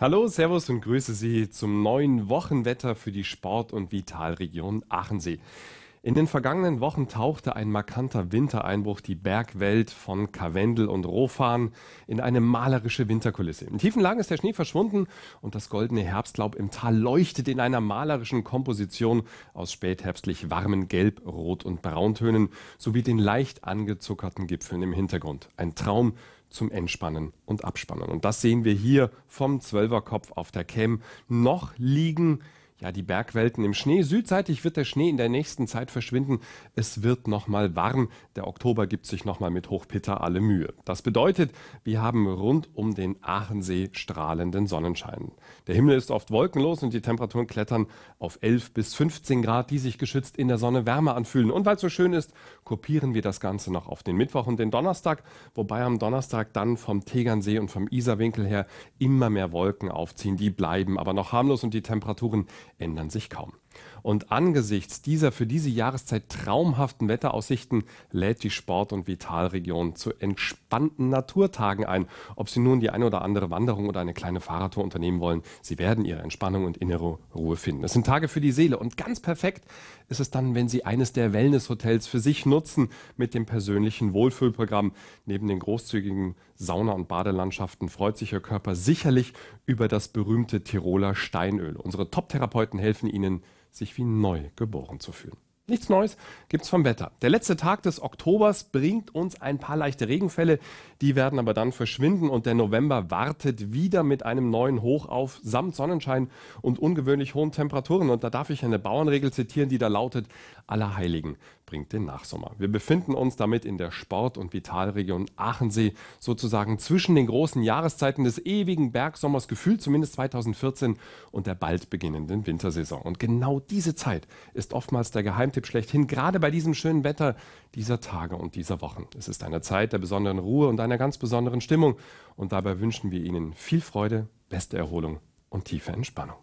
Hallo, Servus und grüße Sie zum neuen Wochenwetter für die Sport- und Vitalregion Aachensee. In den vergangenen Wochen tauchte ein markanter Wintereinbruch die Bergwelt von Karwendel und Rofan in eine malerische Winterkulisse. In tiefen Lagen ist der Schnee verschwunden und das goldene Herbstlaub im Tal leuchtet in einer malerischen Komposition aus spätherbstlich warmen Gelb-, Rot- und Brauntönen sowie den leicht angezuckerten Gipfeln im Hintergrund. Ein Traum zum Entspannen und Abspannen. Und das sehen wir hier vom Zwölferkopf auf der Cam. Noch liegen ja, die Bergwelten im Schnee. Südseitig wird der Schnee in der nächsten Zeit verschwinden. Es wird nochmal warm. Der Oktober gibt sich nochmal mit Hochpitter alle Mühe. Das bedeutet, wir haben rund um den Aachensee strahlenden Sonnenschein. Der Himmel ist oft wolkenlos und die Temperaturen klettern auf 11 bis 15 Grad, die sich geschützt in der Sonne wärmer anfühlen. Und weil es so schön ist, kopieren wir das Ganze noch auf den Mittwoch und den Donnerstag, wobei am Donnerstag dann vom Tegernsee und vom Isarwinkel her immer mehr Wolken aufziehen. Die bleiben aber noch harmlos und die Temperaturen ändern sich kaum. Und angesichts dieser für diese Jahreszeit traumhaften Wetteraussichten lädt die Sport- und Vitalregion zu entspannten Naturtagen ein. Ob Sie nun die eine oder andere Wanderung oder eine kleine Fahrradtour unternehmen wollen, Sie werden Ihre Entspannung und innere Ruhe finden. Es sind Tage für die Seele und ganz perfekt ist es dann, wenn Sie eines der Wellnesshotels für sich nutzen mit dem persönlichen Wohlfühlprogramm. Neben den großzügigen Sauna- und Badelandschaften freut sich Ihr Körper sicherlich über das berühmte Tiroler Steinöl. Unsere Top-Therapeuten helfen Ihnen, sich wie neu geboren zu fühlen. Nichts Neues gibt's vom Wetter. Der letzte Tag des Oktobers bringt uns ein paar leichte Regenfälle, die werden aber dann verschwinden und der November wartet wieder mit einem neuen Hoch auf, samt Sonnenschein und ungewöhnlich hohen Temperaturen. Und da darf ich eine Bauernregel zitieren, die da lautet, Allerheiligen bringt den Nachsommer. Wir befinden uns damit in der Sport- und Vitalregion Aachensee, sozusagen zwischen den großen Jahreszeiten des ewigen Bergsommers, gefühlt zumindest 2014, und der bald beginnenden Wintersaison. Und genau diese Zeit ist oftmals der Geheimtipp Geheimtipp schlechthin, gerade bei diesem schönen Wetter dieser Tage und dieser Wochen. Es ist eine Zeit der besonderen Ruhe und einer ganz besonderen Stimmung. Und dabei wünschen wir Ihnen viel Freude, beste Erholung und tiefe Entspannung.